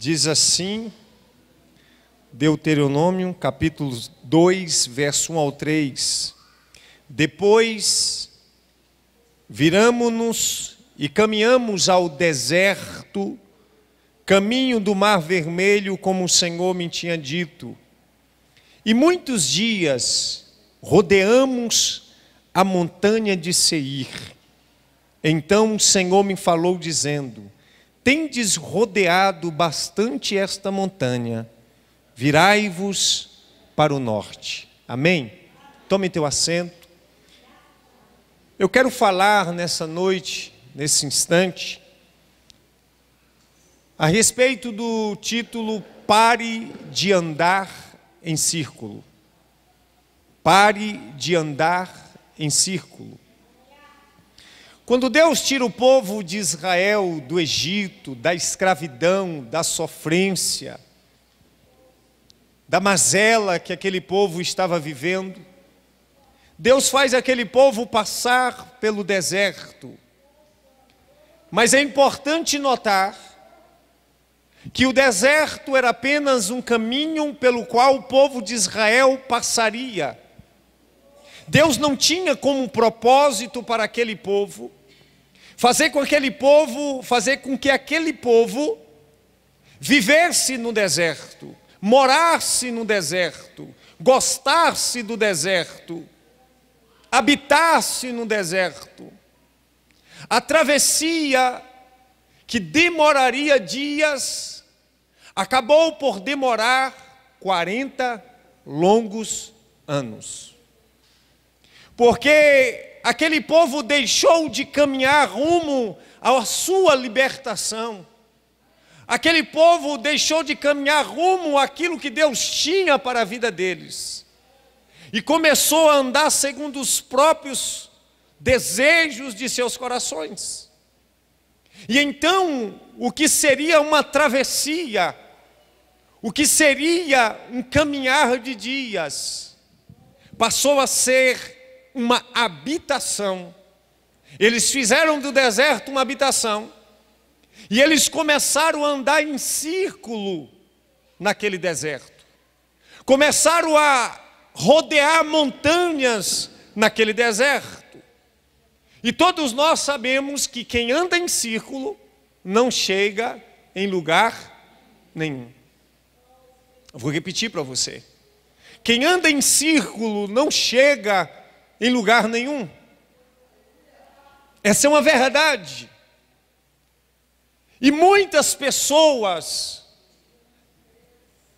Diz assim, Deuteronômio, capítulo 2, verso 1 ao 3. Depois viramos-nos e caminhamos ao deserto, caminho do Mar Vermelho, como o Senhor me tinha dito. E muitos dias rodeamos a montanha de Seir. Então o Senhor me falou, dizendo: tendes rodeado bastante esta montanha, virai-vos para o norte. Amém? Tome teu assento. Eu quero falar nessa noite, nesse instante, a respeito do título Pare de andar em círculo. Pare de andar em círculo. Quando Deus tira o povo de Israel do Egito, da escravidão, da sofrência, da mazela que aquele povo estava vivendo, Deus faz aquele povo passar pelo deserto. Mas é importante notar que o deserto era apenas um caminho pelo qual o povo de Israel passaria. Deus não tinha como propósito para aquele povo fazer com aquele povo, fazer com que aquele povo vivesse no deserto, morasse no deserto, gostasse do deserto, habitar-se no deserto. A travessia que demoraria dias acabou por demorar 40 longos anos. Porque aquele povo deixou de caminhar rumo à sua libertação. Aquele povo deixou de caminhar rumo àquilo que Deus tinha para a vida deles. E começou a andar segundo os próprios desejos de seus corações. E então, o que seria uma travessia, o que seria um caminhar de dias, passou a ser uma habitação. Eles fizeram do deserto uma habitação. E eles começaram a andar em círculo naquele deserto. Começaram a rodear montanhas naquele deserto. E todos nós sabemos que quem anda em círculo não chega em lugar nenhum. vou repetir para você. Quem anda em círculo não chega em lugar nenhum. Essa é uma verdade. E muitas pessoas,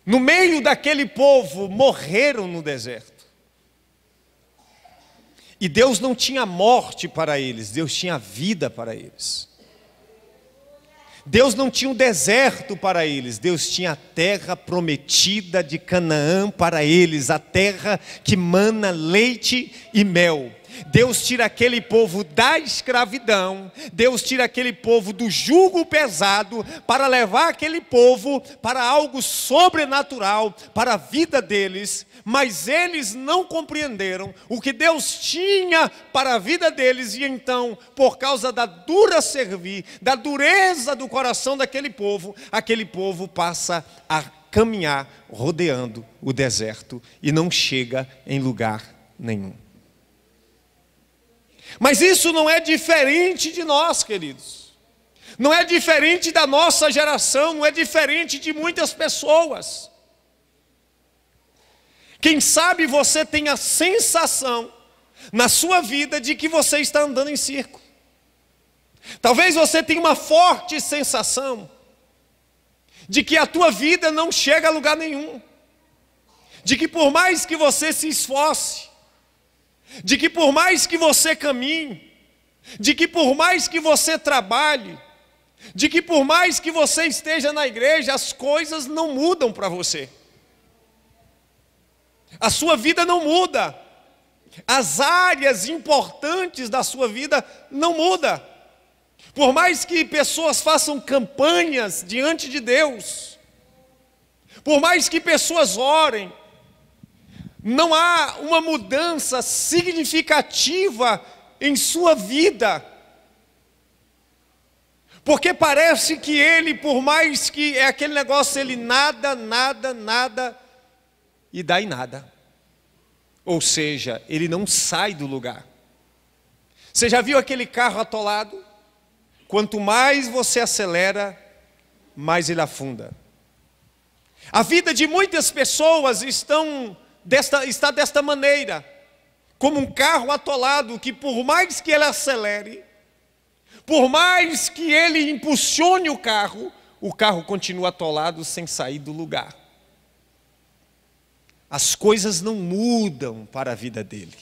no meio daquele povo, morreram no deserto. E Deus não tinha morte para eles, Deus tinha vida para eles. Deus não tinha um deserto para eles, Deus tinha a terra prometida de Canaã para eles, a terra que mana leite e mel. Deus tira aquele povo da escravidão, Deus tira aquele povo do jugo pesado, para levar aquele povo para algo sobrenatural, para a vida deles, mas eles não compreenderam o que Deus tinha para a vida deles, e então, por causa da dura servir, da dureza do coração daquele povo, aquele povo passa a caminhar rodeando o deserto e não chega em lugar nenhum. Mas isso não é diferente de nós, queridos. Não é diferente da nossa geração, não é diferente de muitas pessoas. Quem sabe você tem a sensação na sua vida de que você está andando em circo. Talvez você tenha uma forte sensação de que a tua vida não chega a lugar nenhum. De que por mais que você se esforce, de que por mais que você caminhe, de que por mais que você trabalhe, de que por mais que você esteja na igreja, as coisas não mudam para você. A sua vida não muda. As áreas importantes da sua vida não mudam. Por mais que pessoas façam campanhas diante de Deus, por mais que pessoas orem, não há uma mudança significativa em sua vida. Porque parece que ele, por mais que é aquele negócio, ele nada, nada, nada e dá em nada. Ou seja, ele não sai do lugar. Você já viu aquele carro atolado? Quanto mais você acelera, mais ele afunda. A vida de muitas pessoas estão desta, está desta maneira, como um carro atolado que, por mais que ele acelere, por mais que ele impulsione o carro, o carro continua atolado sem sair do lugar. As coisas não mudam para a vida dele.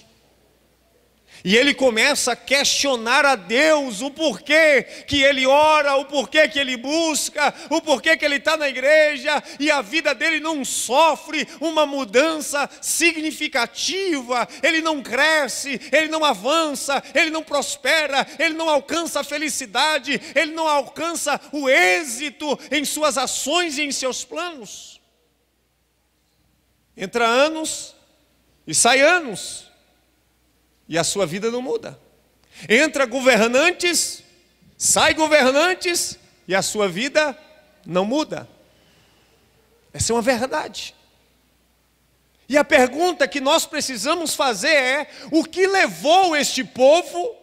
E ele começa a questionar a Deus o porquê que ele ora, o porquê que ele busca, o porquê que ele está na igreja e a vida dele não sofre uma mudança significativa, ele não cresce, ele não avança, ele não prospera, ele não alcança a felicidade, ele não alcança o êxito em suas ações e em seus planos. Entra anos e sai anos e a sua vida não muda. Entra governantes, sai governantes e a sua vida não muda. Essa é uma verdade. E a pergunta que nós precisamos fazer é: o que levou este povo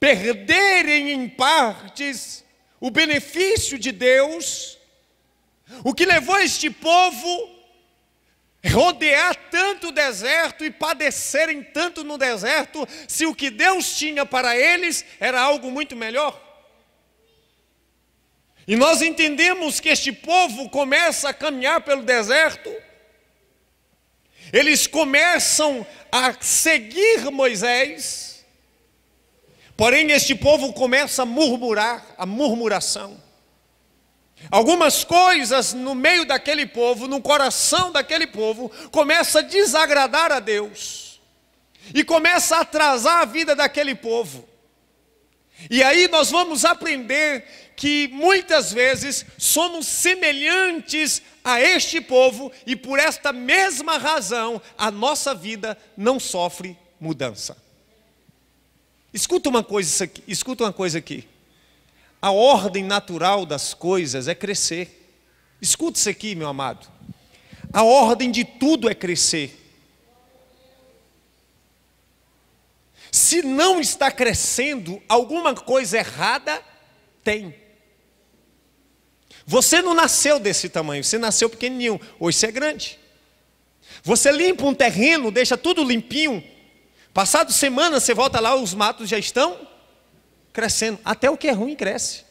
perderem em partes o benefício de Deus? O que levou este povo rodear tanto deserto e padecerem tanto no deserto, se o que Deus tinha para eles era algo muito melhor? E nós entendemos que este povo começa a caminhar pelo deserto, eles começam a seguir Moisés, porém este povo começa a murmurar, a murmuração. Algumas coisas no meio daquele povo, no coração daquele povo, começa a desagradar a Deus. E começa a atrasar a vida daquele povo. E aí nós vamos aprender que muitas vezes somos semelhantes a este povo e por esta mesma razão a nossa vida não sofre mudança. Escuta uma coisa aqui, escuta uma coisa aqui. A ordem natural das coisas é crescer. Escuta isso aqui, meu amado. A ordem de tudo é crescer. Se não está crescendo, alguma coisa errada tem. Você não nasceu desse tamanho, você nasceu pequenininho, hoje você é grande. Você limpa um terreno, deixa tudo limpinho. Passado semana você volta lá, os matos já estão crescendo. Até o que é ruim cresce.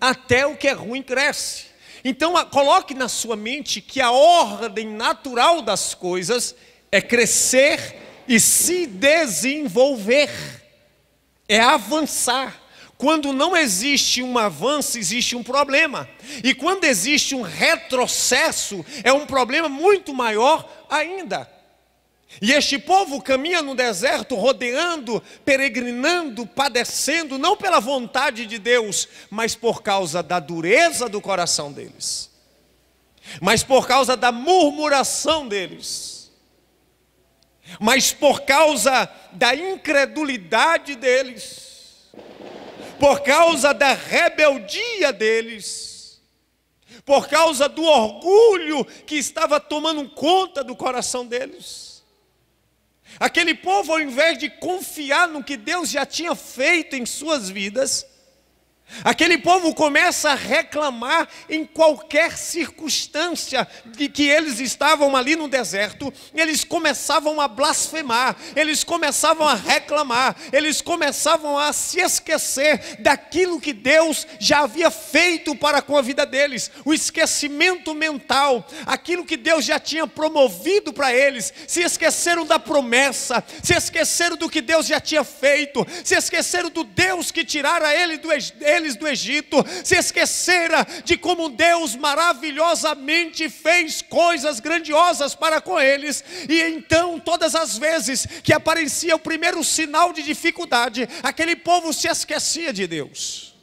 Até o que é ruim cresce. Então, coloque na sua mente que a ordem natural das coisas é crescer e se desenvolver, é avançar. Quando não existe um avanço, existe um problema. E quando existe um retrocesso, é um problema muito maior ainda. E este povo caminha no deserto, rodeando, peregrinando, padecendo, não pela vontade de Deus, mas por causa da dureza do coração deles, mas por causa da murmuração deles, mas por causa da incredulidade deles, por causa da rebeldia deles por causa do orgulho que estava tomando conta do coração deles. Aquele povo, ao invés de confiar no que Deus já tinha feito em suas vidas, Aquele povo começa a reclamar em qualquer circunstância de que eles estavam ali no deserto, eles começavam a blasfemar, eles começavam a reclamar, eles começavam a se esquecer daquilo que Deus já havia feito para com a vida deles, o esquecimento mental, aquilo que Deus já tinha promovido para eles, se esqueceram da promessa, se esqueceram do que Deus já tinha feito, se esqueceram do Deus que tirara ele do Egito eles do Egito, se esquecera de como Deus maravilhosamente fez coisas grandiosas para com eles, e então todas as vezes que aparecia o primeiro sinal de dificuldade, aquele povo se esquecia de Deus.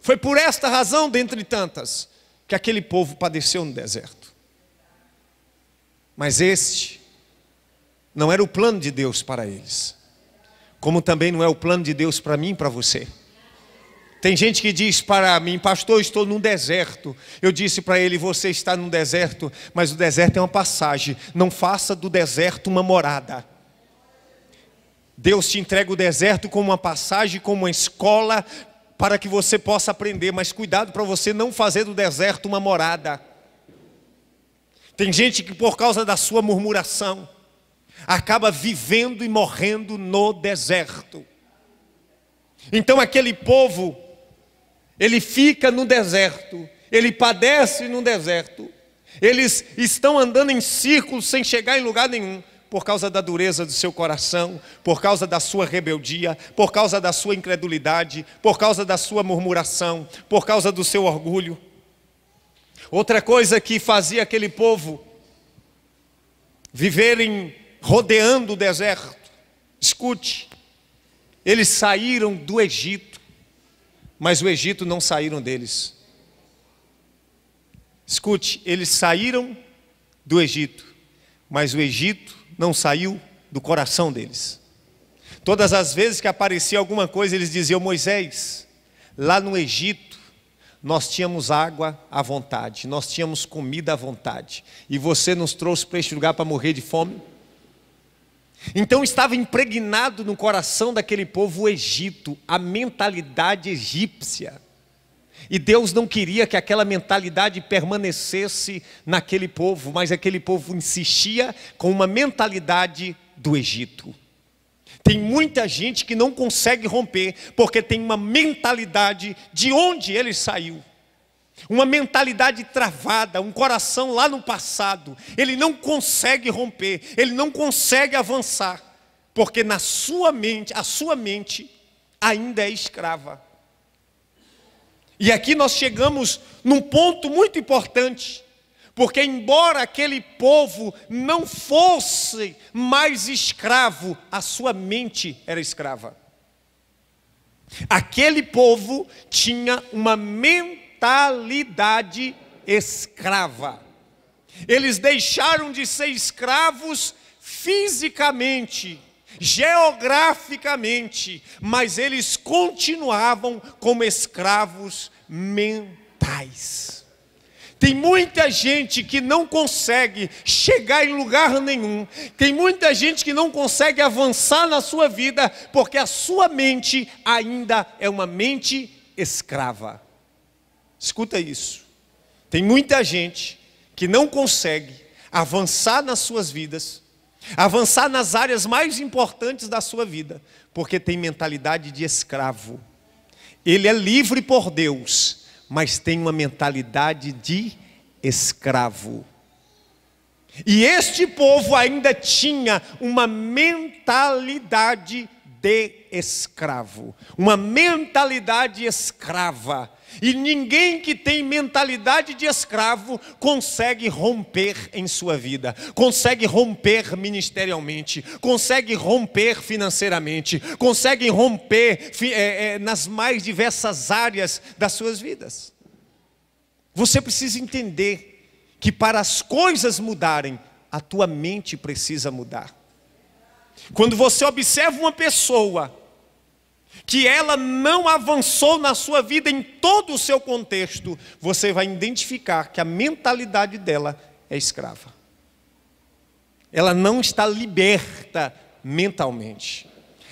Foi por esta razão, dentre tantas, que aquele povo padeceu no deserto. Mas este não era o plano de Deus para eles como também não é o plano de Deus para mim e para você. Tem gente que diz para mim, pastor, estou num deserto. Eu disse para ele, você está num deserto, mas o deserto é uma passagem. Não faça do deserto uma morada. Deus te entrega o deserto como uma passagem, como uma escola, para que você possa aprender, mas cuidado para você não fazer do deserto uma morada. Tem gente que, por causa da sua murmuração, acaba vivendo e morrendo no deserto. Então aquele povo, ele fica no deserto, ele padece no deserto, eles estão andando em círculos sem chegar em lugar nenhum, por causa da dureza do seu coração, por causa da sua rebeldia, por causa da sua incredulidade, por causa da sua murmuração, por causa do seu orgulho. Outra coisa que fazia aquele povo viverem rodeando o deserto. Escute, eles saíram do Egito, mas o Egito não saíram deles. Escute, eles saíram do Egito, mas o Egito não saiu do coração deles. Todas as vezes que aparecia alguma coisa, eles diziam: Moisés, lá no Egito, nós tínhamos água à vontade, nós tínhamos comida à vontade, e você nos trouxe para este lugar para morrer de fome? Então estava impregnado no coração daquele povo o Egito, a mentalidade egípcia. E Deus não queria que aquela mentalidade permanecesse naquele povo, mas aquele povo insistia com uma mentalidade do Egito. Tem muita gente que não consegue romper, porque tem uma mentalidade de onde ele saiu uma mentalidade travada, um coração lá no passado. Ele não consegue romper, ele não consegue avançar, porque na sua mente, a sua mente ainda é escrava. E aqui nós chegamos num ponto muito importante, porque embora aquele povo não fosse mais escravo, a sua mente era escrava. Aquele povo tinha uma mentalidade mentalidade escrava. Eles deixaram de ser escravos fisicamente, geograficamente, mas eles continuavam como escravos mentais. Tem muita gente que não consegue chegar em lugar nenhum. Tem muita gente que não consegue avançar na sua vida porque a sua mente ainda é uma mente escrava. Escuta isso. Tem muita gente que não consegue avançar nas suas vidas, avançar nas áreas mais importantes da sua vida, porque tem mentalidade de escravo. Ele é livre por Deus, mas tem uma mentalidade de escravo. E este povo ainda tinha uma mentalidade de escravo, uma mentalidade escrava. E ninguém que tem mentalidade de escravo consegue romper em sua vida, consegue romper ministerialmente, consegue romper financeiramente, consegue romper é, é, nas mais diversas áreas das suas vidas. Você precisa entender que para as coisas mudarem, a tua mente precisa mudar. Quando você observa uma pessoa que ela não avançou na sua vida em todo o seu contexto, você vai identificar que a mentalidade dela é escrava. Ela não está liberta mentalmente.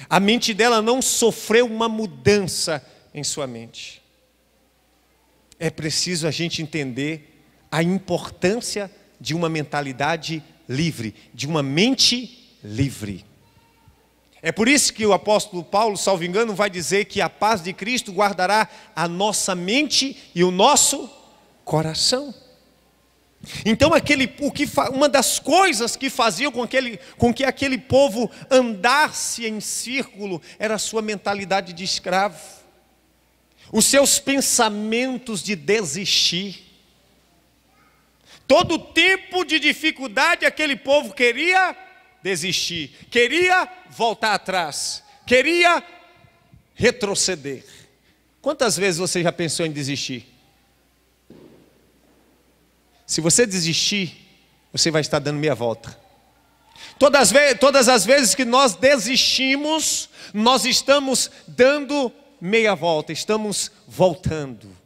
A mente dela não sofreu uma mudança em sua mente. É preciso a gente entender a importância de uma mentalidade livre, de uma mente livre. É por isso que o apóstolo Paulo, salvo engano, vai dizer que a paz de Cristo guardará a nossa mente e o nosso coração. Então aquele, o que, uma das coisas que fazia com, aquele, com que aquele povo andasse em círculo era a sua mentalidade de escravo, os seus pensamentos de desistir. Todo tipo de dificuldade aquele povo queria desistir, queria voltar atrás, queria retroceder. Quantas vezes você já pensou em desistir? Se você desistir, você vai estar dando meia volta. Todas, todas as vezes que nós desistimos, nós estamos dando meia volta, estamos voltando.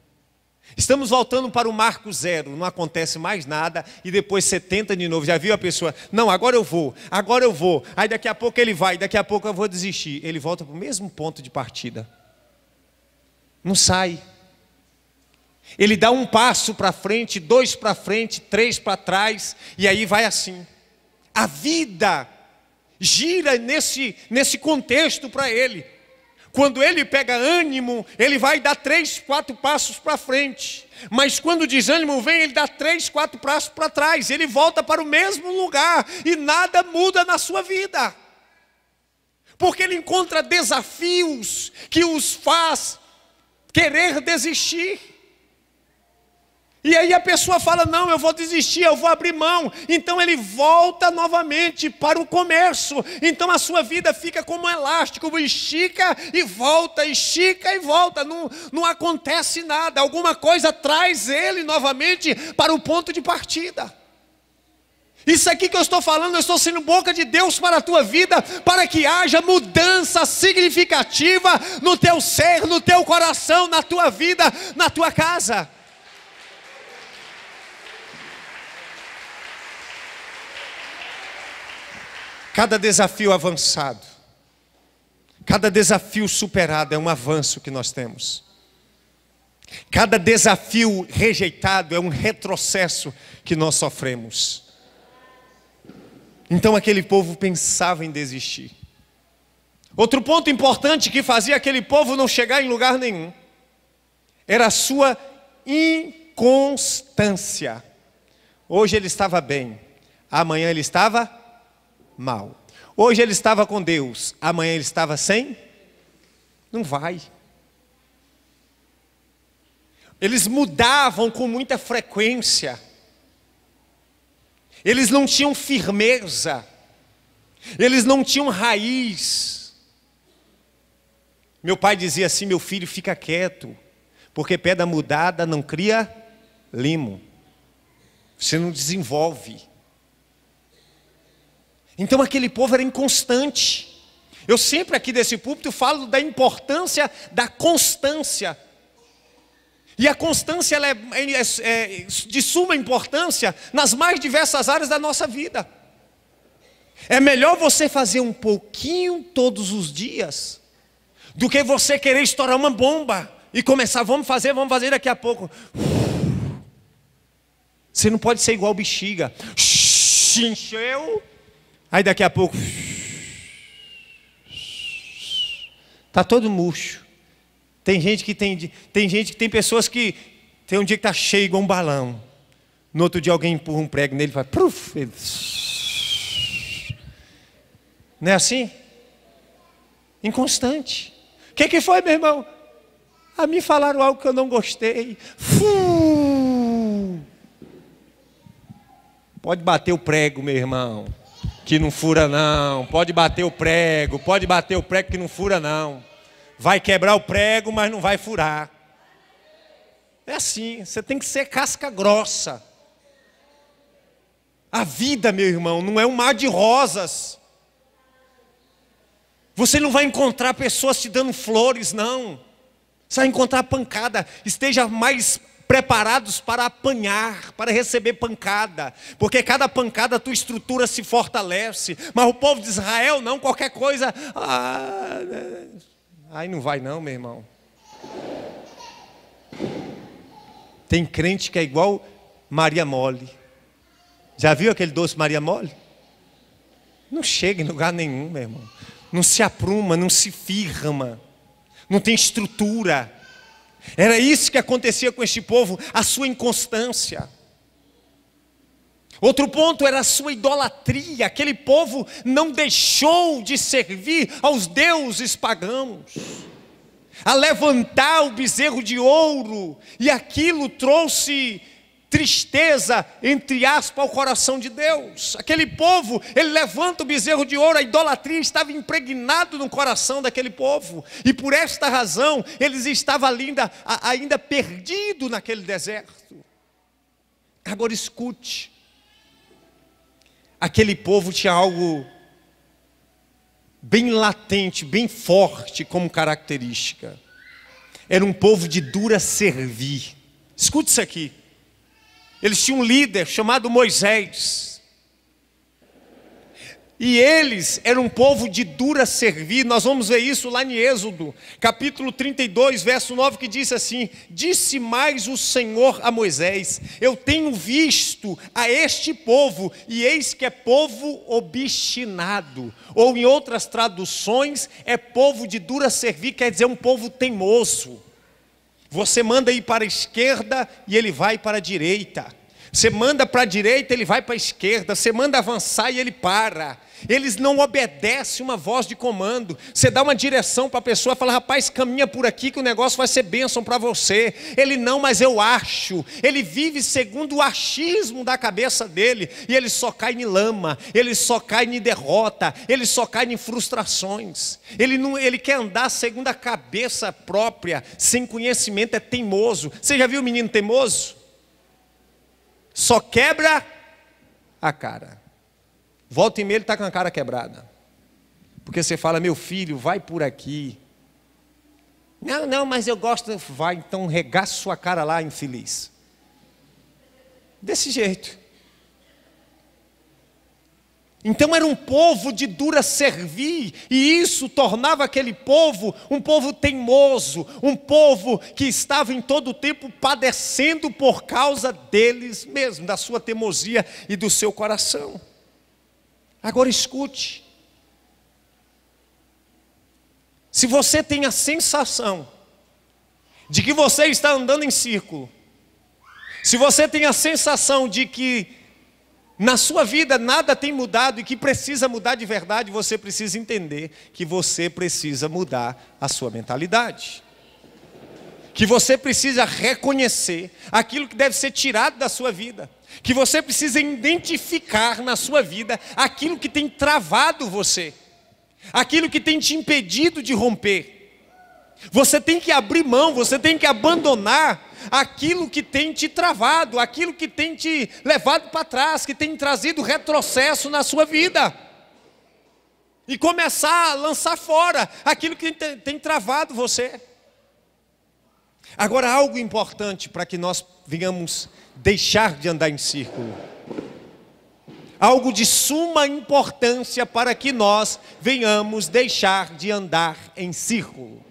Estamos voltando para o marco zero, não acontece mais nada, e depois 70 de novo. Já viu a pessoa? Não, agora eu vou, agora eu vou. Aí daqui a pouco ele vai, daqui a pouco eu vou desistir. Ele volta para o mesmo ponto de partida. Não sai. Ele dá um passo para frente, dois para frente, três para trás, e aí vai assim. A vida gira nesse, nesse contexto para ele. Quando ele pega ânimo, ele vai dar três, quatro passos para frente. Mas quando o desânimo vem, ele dá três, quatro passos para trás. Ele volta para o mesmo lugar e nada muda na sua vida. Porque ele encontra desafios que os faz querer desistir. E aí a pessoa fala: não, eu vou desistir, eu vou abrir mão. Então ele volta novamente para o comércio. Então a sua vida fica como um elástico, estica e volta, estica e volta. Não, não acontece nada. Alguma coisa traz ele novamente para o ponto de partida. Isso aqui que eu estou falando, eu estou sendo boca de Deus para a tua vida, para que haja mudança significativa no teu ser, no teu coração, na tua vida, na tua casa. Cada desafio avançado, cada desafio superado é um avanço que nós temos. Cada desafio rejeitado é um retrocesso que nós sofremos. Então aquele povo pensava em desistir. Outro ponto importante que fazia aquele povo não chegar em lugar nenhum era a sua inconstância. Hoje ele estava bem, amanhã ele estava mal. Hoje ele estava com Deus, amanhã ele estava sem? Não vai. Eles mudavam com muita frequência. Eles não tinham firmeza. Eles não tinham raiz. Meu pai dizia assim: meu filho, fica quieto, porque pedra mudada não cria limo. Você não desenvolve. Então aquele povo era inconstante. Eu sempre aqui desse púlpito falo da importância da constância. E a constância é, é, é de suma importância nas mais diversas áreas da nossa vida. É melhor você fazer um pouquinho todos os dias do que você querer estourar uma bomba e começar, vamos fazer, vamos fazer daqui a pouco. Você não pode ser igual bexiga. Encheu, Aí daqui a pouco. Está todo murcho. Tem gente que tem. Tem gente que tem pessoas que. Tem um dia que está cheio igual um balão. No outro dia alguém empurra um prego nele e faz. Pruf, ele... Não é assim? Inconstante. O que, que foi, meu irmão? A mim falaram algo que eu não gostei. Fum! Pode bater o prego, meu irmão que não fura não, pode bater o prego, pode bater o prego que não fura não. Vai quebrar o prego, mas não vai furar. É assim, você tem que ser casca grossa. A vida, meu irmão, não é um mar de rosas. Você não vai encontrar pessoas te dando flores, não. Você vai encontrar pancada. Esteja mais preparados para apanhar, para receber pancada, porque cada pancada a tua estrutura se fortalece, mas o povo de Israel não, qualquer coisa, ah, né, aí não vai não, meu irmão. Tem crente que é igual Maria Mole. Já viu aquele doce Maria Mole? Não chega em lugar nenhum, meu irmão. Não se apruma, não se firma, não tem estrutura. Era isso que acontecia com este povo, a sua inconstância. Outro ponto era a sua idolatria. Aquele povo não deixou de servir aos deuses pagãos, a levantar o bezerro de ouro, e aquilo trouxe tristeza, entre aspas, ao coração de Deus. Aquele povo, ele levanta o bezerro de ouro, a idolatria estava impregnado no coração daquele povo. E por esta razão, eles estavam ainda, ainda perdidos naquele deserto. Agora escute. Aquele povo tinha algo bem latente, bem forte como característica. Era um povo de dura servir. Escute isso aqui. Eles tinham um líder chamado Moisés. E eles eram um povo de dura servir, nós vamos ver isso lá em Êxodo, capítulo 32, verso 9, que diz assim: Disse mais o Senhor a Moisés: Eu tenho visto a este povo, e eis que é povo obstinado, ou em outras traduções, é povo de dura servir, quer dizer, um povo teimoso. Você manda ir para a esquerda e ele vai para a direita. Você manda para a direita, ele vai para a esquerda. Você manda avançar e ele para. Eles não obedecem uma voz de comando. Você dá uma direção para a pessoa, fala, rapaz, caminha por aqui que o negócio vai ser bênção para você. Ele não, mas eu acho. Ele vive segundo o achismo da cabeça dele. E ele só cai em lama, ele só cai em derrota, ele só cai em frustrações. Ele, não, ele quer andar segundo a cabeça própria, sem conhecimento, é teimoso. Você já viu o menino teimoso? Só quebra a cara. Volta e meia ele está com a cara quebrada. Porque você fala, meu filho, vai por aqui. Não, não, mas eu gosto. Vai, então regaça sua cara lá, infeliz. Desse jeito. Então era um povo de dura servir, e isso tornava aquele povo um povo teimoso, um povo que estava em todo o tempo padecendo por causa deles mesmos, da sua teimosia e do seu coração. Agora escute. Se você tem a sensação de que você está andando em círculo, se você tem a sensação de que na sua vida nada tem mudado e que precisa mudar de verdade, você precisa entender que você precisa mudar a sua mentalidade. Que você precisa reconhecer aquilo que deve ser tirado da sua vida que você precisa identificar na sua vida aquilo que tem travado você, aquilo que tem te impedido de romper. Você tem que abrir mão, você tem que abandonar aquilo que tem te travado, aquilo que tem te levado para trás, que tem trazido retrocesso na sua vida. E começar a lançar fora aquilo que tem travado você. Agora, algo importante para que nós venhamos deixar de andar em círculo. Algo de suma importância para que nós venhamos deixar de andar em círculo.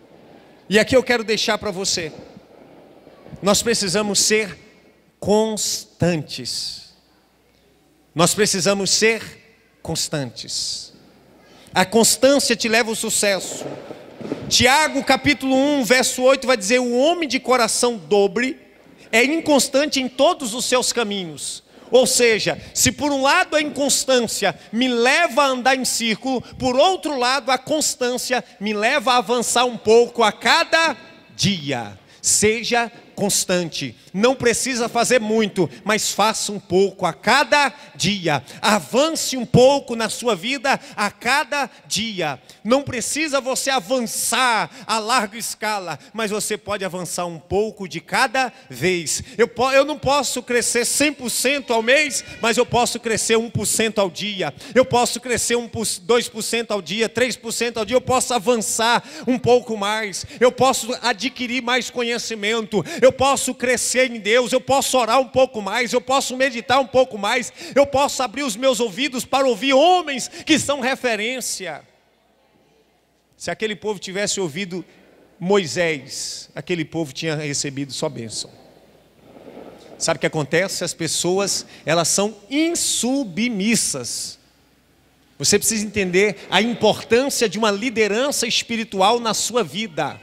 E aqui eu quero deixar para você. Nós precisamos ser constantes. Nós precisamos ser constantes. A constância te leva ao sucesso. Tiago, capítulo 1, verso 8, vai dizer: O homem de coração dobre é inconstante em todos os seus caminhos. Ou seja, se por um lado a inconstância me leva a andar em círculo, por outro lado a constância me leva a avançar um pouco a cada dia. Seja constante. Não precisa fazer muito, mas faça um pouco a cada dia. Avance um pouco na sua vida a cada dia. Não precisa você avançar a larga escala, mas você pode avançar um pouco de cada vez. Eu, eu não posso crescer 100% ao mês, mas eu posso crescer 1% ao dia. Eu posso crescer 2% ao dia, 3% ao dia. Eu posso avançar um pouco mais. Eu posso adquirir mais conhecimento eu posso crescer em Deus, eu posso orar um pouco mais, eu posso meditar um pouco mais, eu posso abrir os meus ouvidos para ouvir homens que são referência. Se aquele povo tivesse ouvido Moisés, aquele povo tinha recebido só bênção. Sabe o que acontece? As pessoas, elas são insubmissas. Você precisa entender a importância de uma liderança espiritual na sua vida.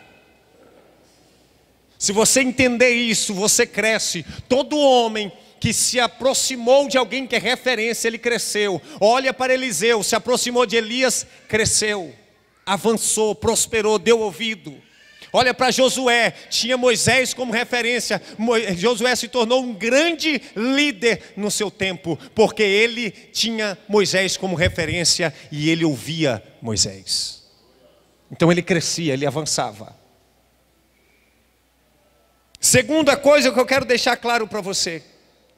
Se você entender isso, você cresce. Todo homem que se aproximou de alguém que é referência, ele cresceu. Olha para Eliseu, se aproximou de Elias, cresceu, avançou, prosperou, deu ouvido. Olha para Josué, tinha Moisés como referência. Mo... Josué se tornou um grande líder no seu tempo, porque ele tinha Moisés como referência e ele ouvia Moisés. Então ele crescia, ele avançava. Segunda coisa que eu quero deixar claro para você,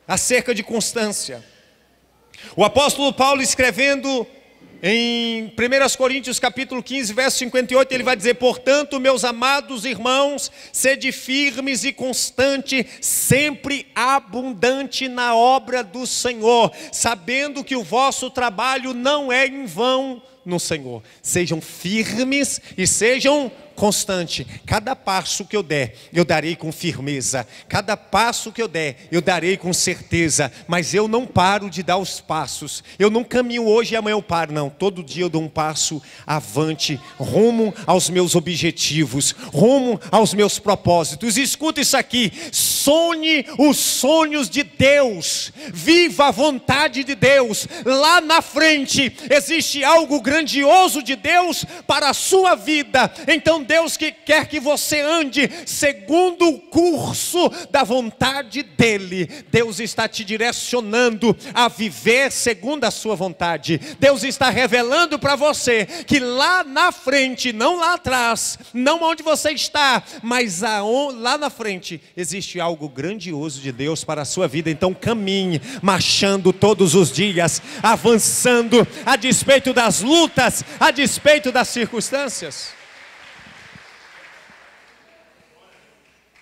acerca de constância. O apóstolo Paulo escrevendo em 1 Coríntios capítulo 15, verso 58, ele vai dizer: "Portanto, meus amados irmãos, sede firmes e constante, sempre abundante na obra do Senhor, sabendo que o vosso trabalho não é em vão no Senhor. Sejam firmes e sejam constante. Cada passo que eu der, eu darei com firmeza. Cada passo que eu der, eu darei com certeza. Mas eu não paro de dar os passos. Eu não caminho hoje e amanhã eu paro, não. Todo dia eu dou um passo avante, rumo aos meus objetivos, rumo aos meus propósitos. Escuta isso aqui. Sonhe os sonhos de Deus. Viva a vontade de Deus. Lá na frente existe algo grandioso de Deus para a sua vida. Então Deus que quer que você ande segundo o curso da vontade dEle. Deus está te direcionando a viver segundo a Sua vontade. Deus está revelando para você que lá na frente, não lá atrás, não onde você está, mas lá na frente, existe algo grandioso de Deus para a sua vida. Então caminhe, marchando todos os dias, avançando a despeito das lutas, a despeito das circunstâncias.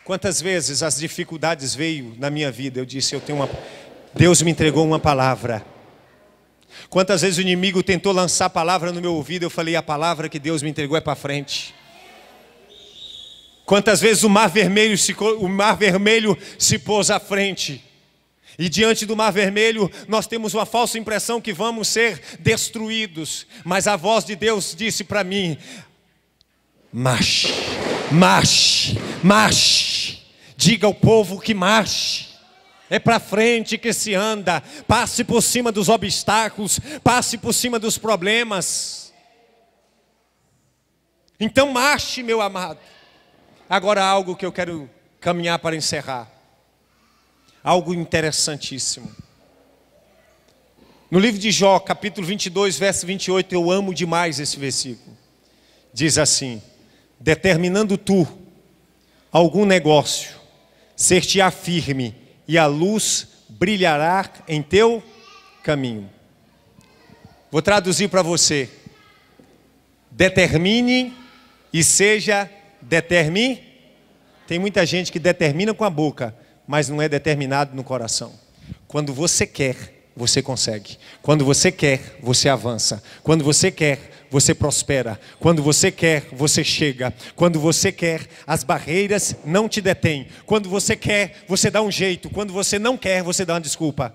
Quantas vezes as dificuldades veio na minha vida, eu disse, eu tenho uma Deus me entregou uma palavra. Quantas vezes o inimigo tentou lançar a palavra no meu ouvido, eu falei, a palavra que Deus me entregou é para frente. Quantas vezes o mar vermelho se, o mar vermelho se pôs à frente. E diante do mar vermelho, nós temos uma falsa impressão que vamos ser destruídos, mas a voz de Deus disse para mim: "Marche". Marche, marche. Diga ao povo que marche. É para frente que se anda. Passe por cima dos obstáculos, passe por cima dos problemas. Então marche, meu amado. Agora algo que eu quero caminhar para encerrar. Algo interessantíssimo. No livro de Jó, capítulo 22, verso 28, eu amo demais esse versículo. Diz assim: determinando tu algum negócio, ser-te-á firme e a luz brilhará em teu caminho. Vou traduzir para você. Determine e seja determine. Tem muita gente que determina com a boca, mas não é determinado no coração. Quando você quer, você consegue. Quando você quer, você avança. Quando você quer, você prospera. Quando você quer, você chega. Quando você quer, as barreiras não te detêm. Quando você quer, você dá um jeito. Quando você não quer, você dá uma desculpa.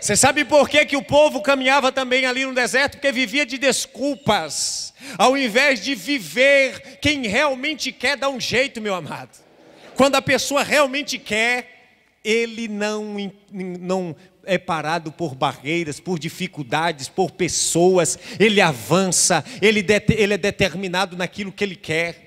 Você sabe por que, que o povo caminhava também ali no deserto? Porque vivia de desculpas. Ao invés de viver, quem realmente quer dá um jeito, meu amado. Quando a pessoa realmente quer, ele não, não é parado por barreiras, por dificuldades, por pessoas, ele avança, ele, ele é determinado naquilo que ele quer.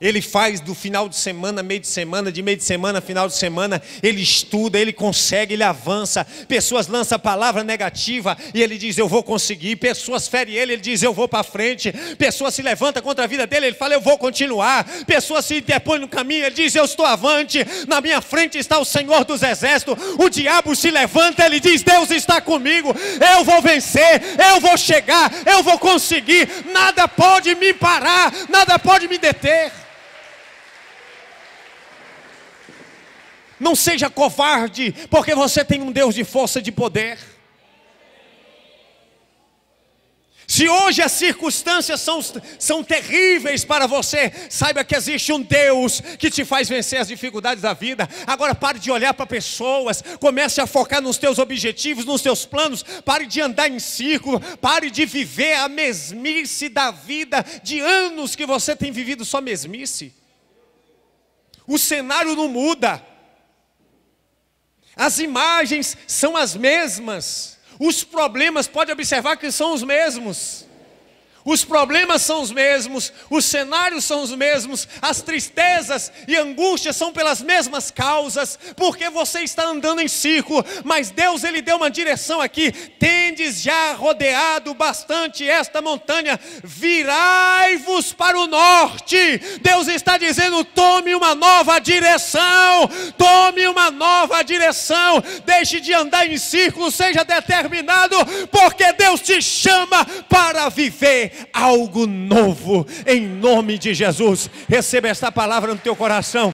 Ele faz do final de semana, meio de semana, de meio de semana, final de semana. Ele estuda, ele consegue, ele avança. Pessoas lançam a palavra negativa e ele diz: Eu vou conseguir. Pessoas ferem ele, ele diz: Eu vou para frente. Pessoas se levantam contra a vida dele, ele fala: Eu vou continuar. Pessoas se interpõem no caminho, ele diz: Eu estou avante. Na minha frente está o Senhor dos Exércitos. O diabo se levanta, ele diz: Deus está comigo. Eu vou vencer, eu vou chegar, eu vou conseguir. Nada pode me parar, nada pode me deter. Não seja covarde, porque você tem um Deus de força e de poder. Se hoje as circunstâncias são, são terríveis para você, saiba que existe um Deus que te faz vencer as dificuldades da vida. Agora pare de olhar para pessoas, comece a focar nos teus objetivos, nos teus planos, pare de andar em círculo, pare de viver a mesmice da vida de anos que você tem vivido só mesmice. O cenário não muda. As imagens são as mesmas. Os problemas, pode observar que são os mesmos os problemas são os mesmos, os cenários são os mesmos, as tristezas e angústias são pelas mesmas causas, porque você está andando em círculo, mas Deus ele deu uma direção aqui: tendes já rodeado bastante esta montanha, virai-vos para o norte. Deus está dizendo: tome uma nova direção, tome uma nova direção, deixe de andar em círculo, seja determinado, porque Deus te chama para viver algo novo em nome de Jesus. Receba esta palavra no teu coração.